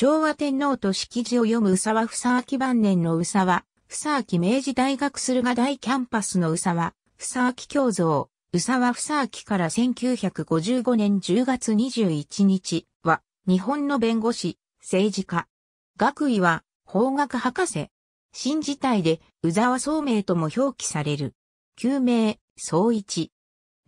昭和天皇と式辞を読む宇沢房明晩年の宇沢、房明明治大学駿河大キャンパスの宇沢、房明教像、宇沢房明から1955年10月21日は、日本の弁護士、政治家。学位は、法学博士。新時代で、宇沢聡明とも表記される。旧名、総一。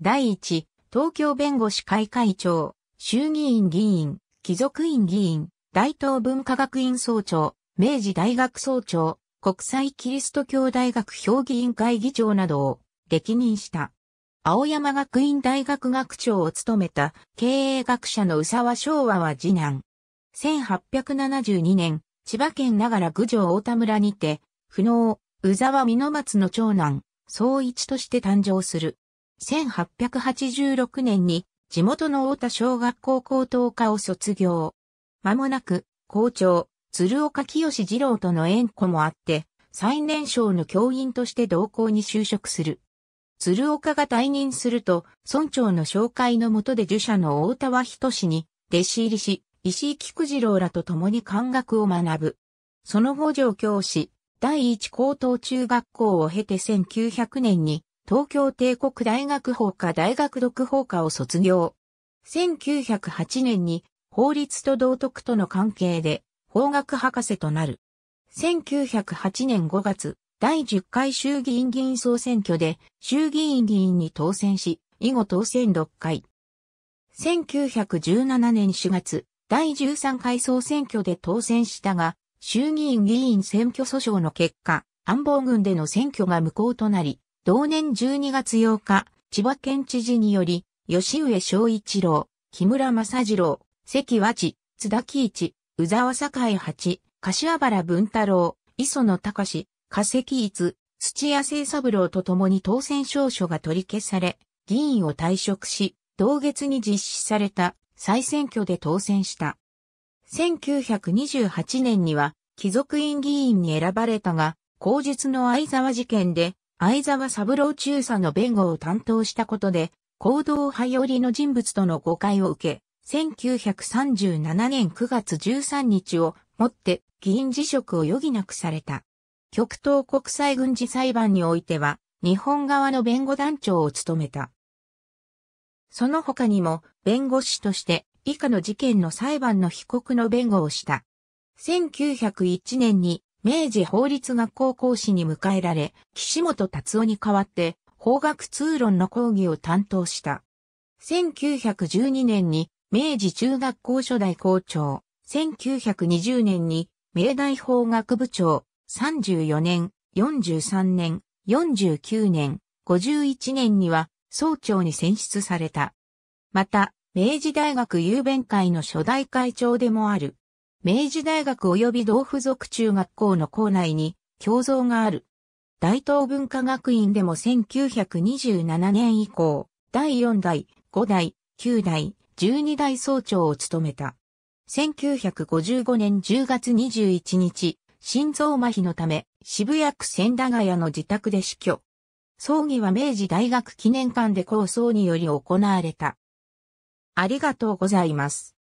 第一、東京弁護士会会長、衆議院議員、貴族院議員、大東文化学院総長、明治大学総長、国際キリスト教大学評議員会議長などを歴任した。青山学院大学学長を務めた経営学者の宇沢昭和は次男。1872年、千葉県ながら郡上大田村にて、不能、宇沢美濃松の長男、総一として誕生する。1886年に地元の大田小学校高等科を卒業。間もなく、校長、鶴岡清二郎との縁故もあって、最年少の教員として同校に就職する。鶴岡が退任すると、村長の紹介のもとで儒者の大田和仁に弟子入りし、石井菊次郎らと共に漢学を学ぶ。その後上教師、第一高等中学校を経て1900年に東京帝国大学法科大学独法科を卒業。1908年に法律と道徳との関係で法学博士となる。1908年5月、第10回衆議院議員総選挙で衆議院議員に当選し、以後当選6回。1917年4月、第13回総選挙で当選したが、衆議院議員選挙訴訟の結果、安保軍での選挙が無効となり、同年12月8日、千葉県知事により、吉上昭一郎、木村正次郎、関和地、津田喜一、宇沢栄八、柏原文太郎、磯野隆、化石一、土屋清三郎と共に当選証書が取り消され、議員を退職し、同月に実施された再選挙で当選した。1928年には、貴族院議員に選ばれたが、口述の相沢事件で、相沢三郎中佐の弁護を担当したことで、行動派寄りの人物との誤解を受け、1937年9月13日をもって議員辞職を余儀なくされた。極東国際軍事裁判においては、日本側の弁護団長を務めた。その他にも、弁護士として、以下の事件の裁判の被告の弁護をした。1901年に、明治法律学校講師に迎えられ、岸本達夫に代わって、法学通論の講義を担当した。1912年に明治中学校初代校長、1920年に明大法学部長、34年、43年、49年、51年には総長に選出された。また、明治大学郵弁会の初代会長でもある。明治大学及び同附属中学校の校内に教蔵がある。大東文化学院でも1927年以降、第4代、5代、9代、12代総長を務めた。1955年10月21日、心臓麻痺のため、渋谷区千駄ヶ谷の自宅で死去。葬儀は明治大学記念館で構想により行われた。ありがとうございます。